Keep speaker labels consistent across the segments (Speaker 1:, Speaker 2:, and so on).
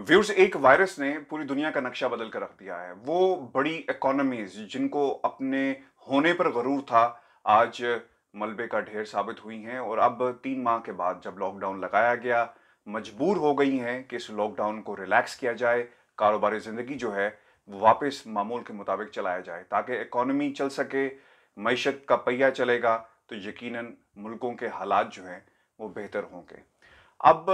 Speaker 1: Views एक virus ने पूरी दुनिया का नक्शा बदल कर रख दिया है वो बड़ी इकोनॉमीज जिनको अपने होने पर गरूर था आज मलबे का ढेर साबित हुई हैं और अब तीन माह के बाद जब लॉकडाउन लगाया गया मजबूर हो गई हैं कि इस लॉकडाउन को रिलैक्स किया जाए कारोबारी ज़िंदगी जो है वापस मामूल के मुताबिक चलाया जाए ताकि इकोनॉमी चल सके मीशत का पहिया चलेगा तो यकीनन मुल्कों के हालात जो हैं वो बेहतर होंगे अब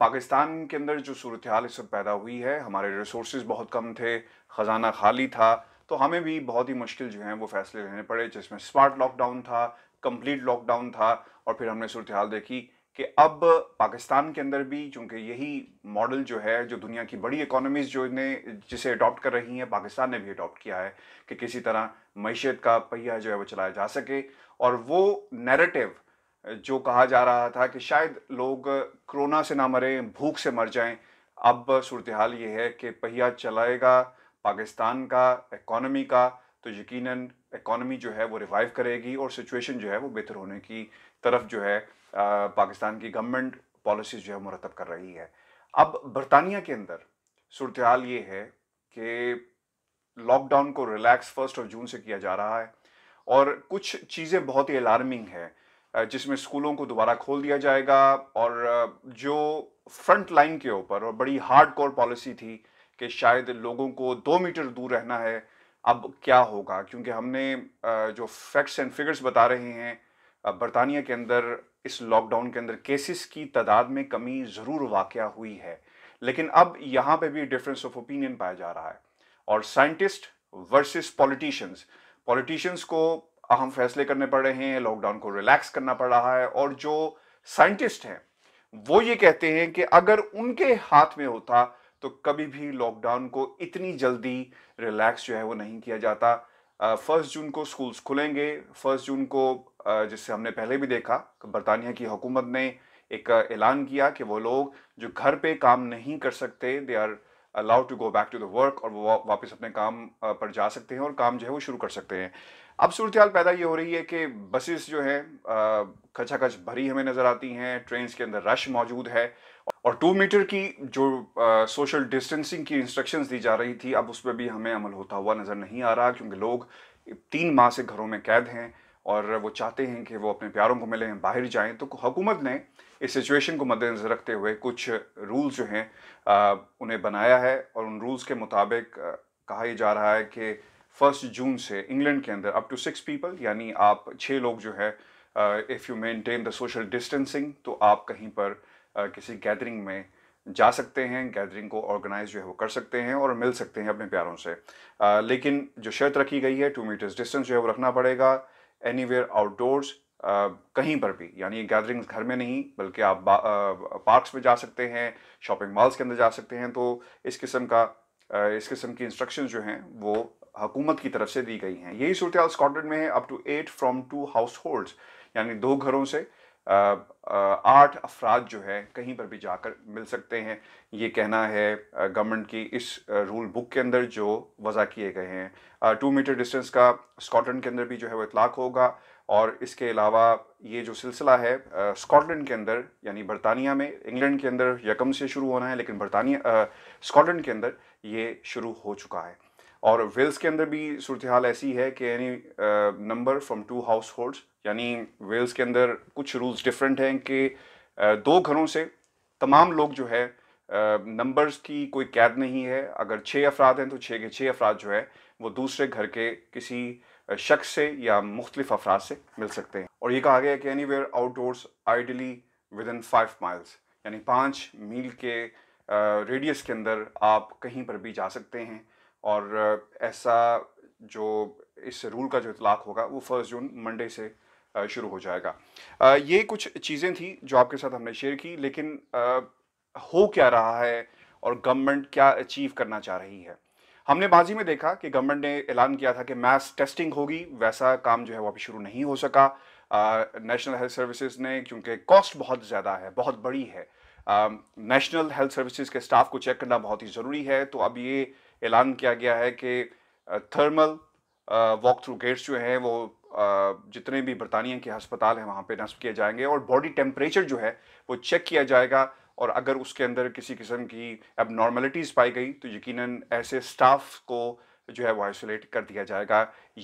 Speaker 1: पाकिस्तान के अंदर जो सूरत हाल इस वक्त पैदा हुई है हमारे रिसोर्स बहुत कम थे ख़जाना खाली था तो हमें भी बहुत ही मुश्किल जो है वो फैसले लेने पड़े जिसमें स्मार्ट लॉकडाउन था कंप्लीट लॉकडाउन था और फिर हमने सूरत हाल देखी कि अब पाकिस्तान के अंदर भी चूँकि यही मॉडल जो है जो दुनिया की बड़ी इकोनॉमीज़ जो ने जिसे अडॉप्ट कर रही हैं पाकिस्तान ने भी अडॉप्ट किया है कि किसी तरह मीशत का पहिया जो है वो चलाया जा सके और वो नैरेटिव जो कहा जा रहा था कि शायद लोग कोरोना से ना मरें भूख से मर जाएं अब सूरत हाल ये है कि पहिया चलाएगा पाकिस्तान का इकॉनमी का तो यकीनन इकॉनमी जो है वो रिवाइव करेगी और सिचुएशन जो है वो बेहतर होने की तरफ जो है पाकिस्तान की गवर्नमेंट पॉलिसीज जो है मुरतब कर रही है अब बरतानिया के अंदर सूरत हाल ये है कि लॉकडाउन को रिलैक्स फर्स्ट ऑफ जून से किया जा रहा है और कुछ चीज़ें बहुत ही अलार्मिंग है जिसमें स्कूलों को दोबारा खोल दिया जाएगा और जो फ्रंट लाइन के ऊपर और बड़ी हार्ड कोर पॉलिसी थी कि शायद लोगों को दो मीटर दूर रहना है अब क्या होगा क्योंकि हमने जो फैक्ट्स एंड फिगर्स बता रहे हैं बरतानिया के अंदर इस लॉकडाउन के अंदर केसेस की तादाद में कमी ज़रूर वाक़ हुई है लेकिन अब यहाँ पे भी डिफरेंस ऑफ ओपिनियन पाया जा रहा है और साइंटिस्ट वर्सेस पॉलिटिशियंस पॉलिटिशियंस को अहम फैसले करने पड़ रहे हैं लॉकडाउन को रिलैक्स करना पड़ रहा है और जो साइंटिस्ट हैं वो ये कहते हैं कि अगर उनके हाथ में होता तो कभी भी लॉकडाउन को इतनी जल्दी रिलैक्स जो है वो नहीं किया जाता फर्स्ट जून को स्कूल्स खुलेंगे फर्स्ट जून को जिससे हमने पहले भी देखा बरतानिया की हुकूमत ने एक ऐलान किया कि वो लोग जो घर पे काम नहीं कर सकते they are allowed to go back to the work और वो वापस अपने काम पर जा सकते हैं और काम जो है वो शुरू कर सकते हैं अब सूरत पैदा ये हो रही है कि बसेस जो हैं खचा खच भरी हमें नज़र आती हैं ट्रेन के अंदर रश मौजूद है और टू मीटर की जो आ, सोशल डिस्टेंसिंग की इंस्ट्रक्शंस दी जा रही थी अब उस पर भी हमें अमल होता हुआ नज़र नहीं आ रहा क्योंकि लोग तीन माह से घरों में कैद हैं और वो चाहते हैं कि वो अपने प्यारों को मिलें बाहर जाएं तो हुकूमत ने इस सिचुएशन को मद्देनज़र रखते हुए कुछ रूल्स जो हैं उन्हें बनाया है और उन रूल्स के मुताबिक कहा जा रहा है कि फर्स्ट जून से इंग्लैंड के अंदर अप टू सिक्स पीपल यानी आप छः लोग जो है if you maintain the social distancing तो आप कहीं पर uh, किसी गैदरिंग में जा सकते हैं गैदरिंग को ऑर्गेनाइज जो है वो कर सकते हैं और मिल सकते हैं अपने प्यारों से uh, लेकिन जो शर्त रखी गई है टू मीटर्स डिस्टेंस जो है वो रखना पड़ेगा एनी वेयर आउटडोर्स कहीं पर भी यानी गैदरिंग्स घर में नहीं बल्कि आप uh, पार्क्स में जा सकते हैं शॉपिंग मॉल्स के अंदर जा सकते हैं तो इस किस्म का uh, इस किस्म की इंस्ट्रक्शन जो हैं वो हुकूमत की तरफ से दी गई हैं यही सूरत स्कॉटलैंड में है up to eight from two households यानी दो घरों से आठ अफराद जो है कहीं पर भी जाकर मिल सकते हैं ये कहना है गवर्नमेंट की इस रूल बुक के अंदर जो वज़ा किए गए हैं टू मीटर डिस्टेंस का स्कॉटलैंड के अंदर भी जो है वो इतलाक होगा और इसके अलावा ये जो सिलसिला है स्कॉटलैंड के अंदर यानी बरतानिया में इंग्लैंड के अंदर यकम से शुरू होना है लेकिन बरतानिया स्कॉटलैंड के अंदर ये शुरू हो चुका है और वेल्स के अंदर भी सूरत हाल ऐसी है कि यानी number from two households यानी वेल्स के अंदर कुछ रूल्स डिफरेंट हैं कि दो घरों से तमाम लोग जो है नंबर्स की कोई कैद नहीं है अगर छः अफराद हैं तो छः के छः अफराद जो है वो दूसरे घर के किसी शख्स से या मुख्तलिफ अफराद से मिल सकते हैं और ये कहा गया है कि anywhere outdoors ideally within five miles यानी पाँच मील के रेडियस के अंदर आप कहीं पर भी जा सकते हैं और ऐसा जो इस रूल का जो इतलाक होगा वो फर्स्ट जून मंडे से शुरू हो जाएगा ये कुछ चीज़ें थी जो आपके साथ हमने शेयर की लेकिन हो क्या रहा है और गवर्नमेंट क्या अचीव करना चाह रही है हमने बाजी में देखा कि गवर्नमेंट ने ऐलान किया था कि मैस टेस्टिंग होगी वैसा काम जो है वो अभी शुरू नहीं हो सका नेशनल हेल्थ सर्विसेज ने क्योंकि कॉस्ट बहुत ज़्यादा है बहुत बड़ी है नेशनल हेल्थ सर्विसेज के स्टाफ को चेक करना बहुत ही ज़रूरी है तो अब ये ऐलान किया गया है कि थर्मल वॉक थ्रू गेट्स जो हैं वो जितने भी बरतानिया के हस्पताल हैं वहाँ पे नस्ब किए जाएंगे और बॉडी टेम्परेचर जो है वो चेक किया जाएगा और अगर उसके अंदर किसी किस्म की एबनॉर्मेलिटीज़ पाई गई तो यकीनन ऐसे स्टाफ को जो है वो आइसोलेट कर दिया जाएगा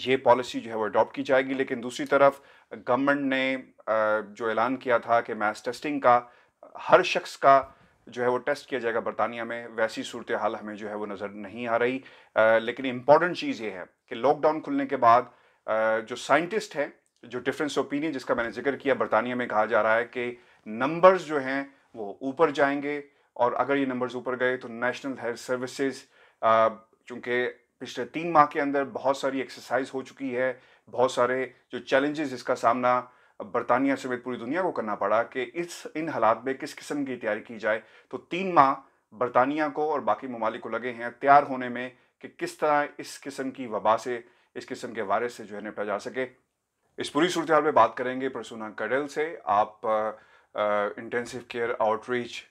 Speaker 1: ये पॉलिसी जो है वो अडॉप्ट की जाएगी लेकिन दूसरी तरफ गवर्नमेंट ने जो ऐलान किया था कि मैस टेस्टिंग का हर शख्स का जो है वो टेस्ट किया जाएगा बरतानिया में वैसी सूरत हाल हमें जो है वो नज़र नहीं आ रही आ, लेकिन इम्पॉर्टेंट चीज़ ये है कि लॉकडाउन खुलने के बाद आ, जो साइंटिस्ट हैं जो डिफरेंस ओपिनियन जिसका मैंने जिक्र किया बरतानिया में कहा जा रहा है कि नंबर्स जो हैं वो ऊपर जाएंगे और अगर ये नंबर्स ऊपर गए तो नेशनल हेल्थ सर्विसेज चूँकि पिछले तीन माह के अंदर बहुत सारी एक्सरसाइज हो चुकी है बहुत सारे जो चैलेंजेस इसका सामना बरतानिया समेत पूरी दुनिया को करना पड़ा कि इस इन हालात में किस किस्म की तैयारी की जाए तो तीन माह बरतानिया को और बाकी ममालिक को लगे हैं तैयार होने में कि किस तरह इस किस्म की वबा से इस किस्म के वायरस से जो है निपटा जा सके इस पूरी सूरत हाल में बात करेंगे प्रसूना कडेल से आप intensive care outreach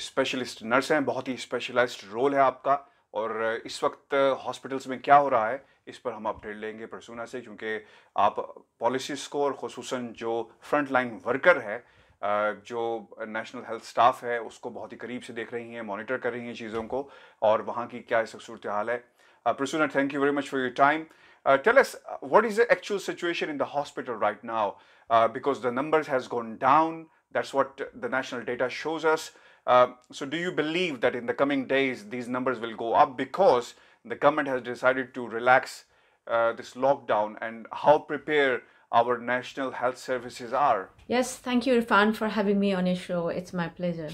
Speaker 1: specialist nurse हैं बहुत ही स्पेशलाइज्ड रोल है आपका और इस वक्त हॉस्पिटल्स में क्या हो रहा है इस पर हम अपडेट लेंगे परसूना से क्योंकि आप पॉलिसीज़ को और खसूस जो फ्रंट लाइन वर्कर है जो नेशनल हेल्थ स्टाफ है उसको बहुत ही करीब से देख रही हैं मॉनिटर कर रही हैं चीज़ों को और वहाँ की क्या सूरत हाल है Prasuna thank you very much for your time tell us what is the actual situation in the hospital right now because the uh, has the down that's gone the national data shows us Uh, so do you believe that in the coming days these numbers will go up because the government has decided to relax uh, this lockdown and how prepared our national health services are.
Speaker 2: Yes, thank you, Irfan, for having me on your show. It's my pleasure.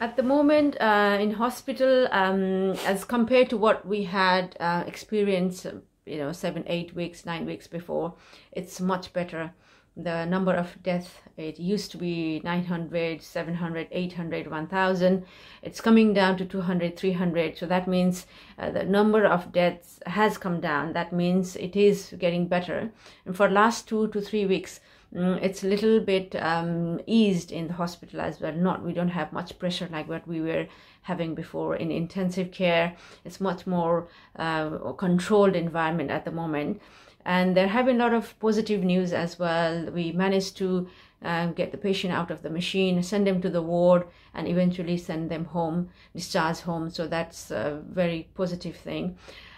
Speaker 2: At the moment, uh, in hospital, um, as compared to what we had uh, experienced, you know, seven, eight weeks, nine weeks before, it's much better the number of deaths it used to be 900 700 800 1000 it's coming down to 200 300 so that means uh, the number of deaths has come down that means it is getting better and for last two to three weeks mm, it's a little bit um, eased in the hospital as well not we don't have much pressure like what we were having before in intensive care it's much more uh, controlled environment at the moment and there have been a lot of positive news as well we managed to um, get the patient out of the machine send them to the ward and eventually send them home discharge home so that's a very positive thing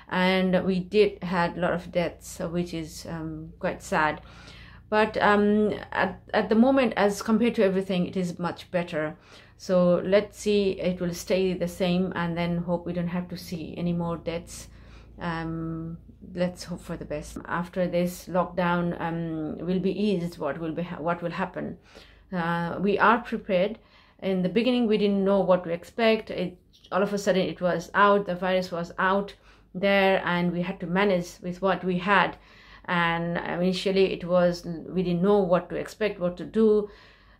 Speaker 2: and we did had a lot of deaths uh, which is um, quite sad but um, at, at the moment as compared to everything it is much better so let's see it will stay the same and then hope we don't have to see any more deaths um, let's hope for the best. After this lockdown um, will be eased, what will be what will happen? Uh, we are prepared. In the beginning, we didn't know what to expect. It all of a sudden it was out. The virus was out there, and we had to manage with what we had. And uh, initially, it was we didn't know what to expect, what to do.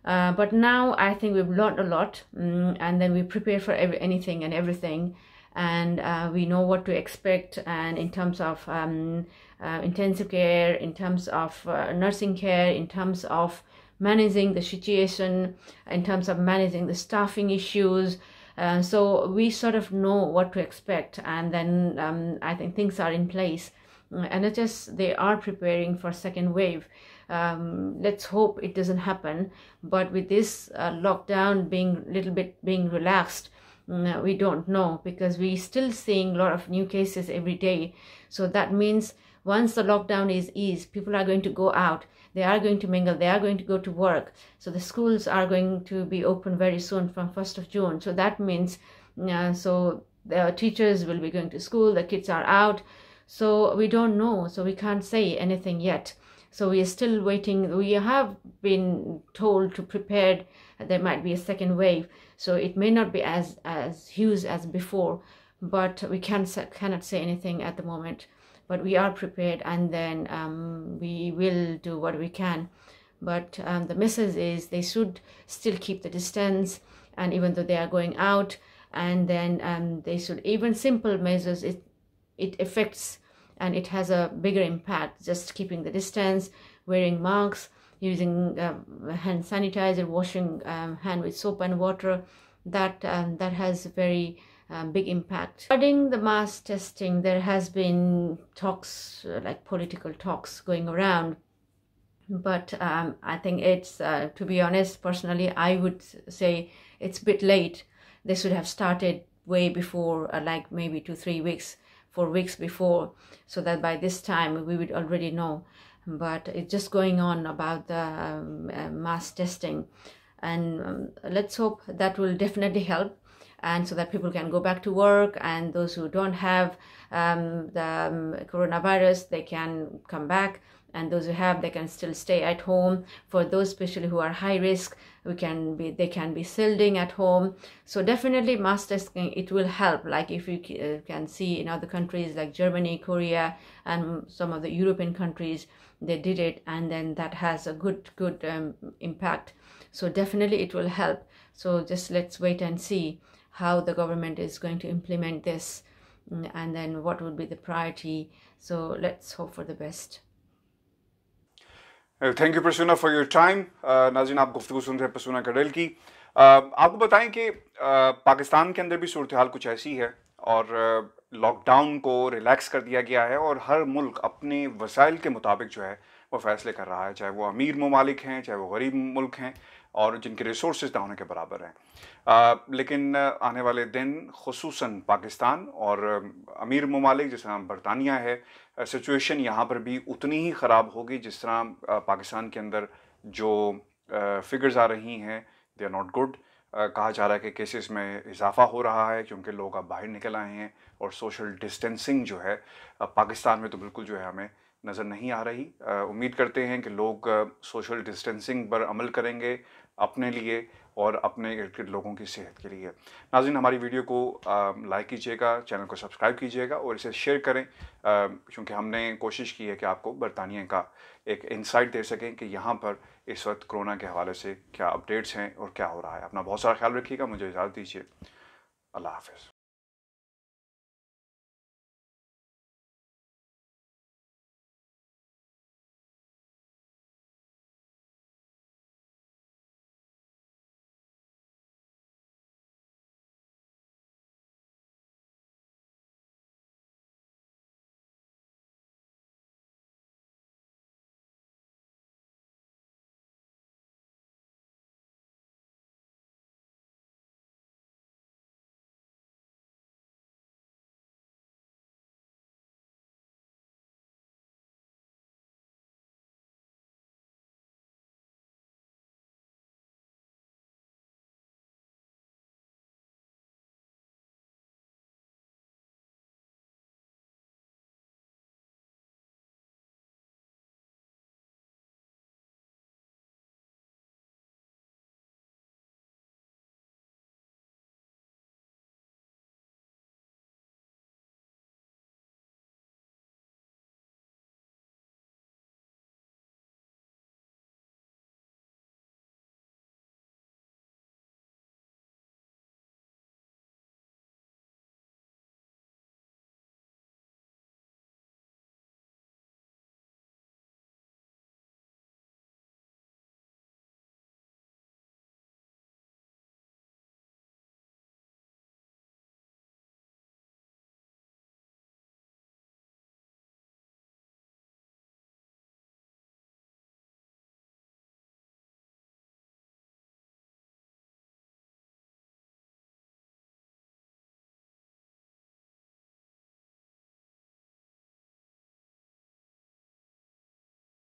Speaker 2: Uh, but now I think we've learned a lot, mm, and then we prepare for every, anything and everything and uh, we know what to expect and in terms of um, uh, intensive care in terms of uh, nursing care in terms of managing the situation in terms of managing the staffing issues uh, so we sort of know what to expect and then um, i think things are in place And just they are preparing for second wave um, let's hope it doesn't happen but with this uh, lockdown being a little bit being relaxed Mm, uh, we don't know because we're still seeing a lot of new cases every day. So that means once the lockdown is eased, people are going to go out. They are going to mingle. They are going to go to work. So the schools are going to be open very soon from 1st of June. So that means, mm, uh, so the teachers will be going to school. The kids are out. So we don't know. So we can't say anything yet. So we are still waiting. We have been told to prepare. There might be a second wave so it may not be as as huge as before but we can cannot say anything at the moment but we are prepared and then um, we will do what we can but um, the message is they should still keep the distance and even though they are going out and then um, they should even simple measures it it affects and it has a bigger impact just keeping the distance wearing masks using uh, hand sanitizer, washing um, hand with soap and water, that um, that has very um, big impact. Regarding the mass testing, there has been talks uh, like political talks going around, but um, I think it's uh, to be honest, personally, I would say it's a bit late. They should have started way before, uh, like maybe two three weeks, four weeks before, so that by this time we would already know but it's just going on about the um, uh, mass testing and um, let's hope that will definitely help and so that people can go back to work and those who don't have um, the um, coronavirus they can come back and those who have they can still stay at home for those especially who are high risk we can be they can be shielding at home so definitely mass testing it will help like if you uh, can see in other countries like germany korea and some of the european countries they did it and then that has a good good um, impact so definitely it will help so just let's wait and see how the government is going to implement this mm, and then what would be the priority so let's hope for the best
Speaker 1: thank you Prasuna for your time नाजिन आप गुफ्तु सुन रहे प्रसूना करेल की आपको बताएं कि पाकिस्तान के अंदर भी सूरत हाल कुछ ऐसी है और लॉकडाउन को रिलैक्स कर दिया गया है और हर मुल्क अपने वसाइल के मुताबिक जो है वो फैसले कर रहा है चाहे वो अमीर ममालिक हैं चाहे वो गरीब मुल्क हैं और जिनके रिसोर्स ना होने के बराबर हैं लेकिन आने वाले दिन खसूस पाकिस्तान और अमीर ममालिक जिस तरह बरतानिया है सिचुएशन यहाँ पर भी उतनी ही ख़राब होगी जिस तरह पाकिस्तान के अंदर जो फिगर्स आ रही हैं दे आर नॉट गुड कहा जा रहा है कि केसेस में इजाफा हो रहा है क्योंकि लोग अब बाहर निकल आए हैं और सोशल डिस्टेंसिंग जो है पाकिस्तान में तो बिल्कुल जो है हमें नज़र नहीं आ रही उम्मीद करते हैं कि लोग सोशल डिस्टेंसिंग पर अमल करेंगे अपने लिए और अपने इर्द गिर्द लोगों की सेहत के लिए नाजिन हमारी वीडियो को लाइक कीजिएगा चैनल को सब्सक्राइब कीजिएगा और इसे शेयर करें क्योंकि हमने कोशिश की है कि आपको बरतानिया का एक इंसाइट दे सकें कि यहाँ पर इस वक्त कोरोना के हवाले से क्या अपडेट्स हैं और क्या हो रहा है अपना बहुत सारा ख्याल रखिएगा मुझे
Speaker 2: इजाज़त दीजिए अल्लाह हाफ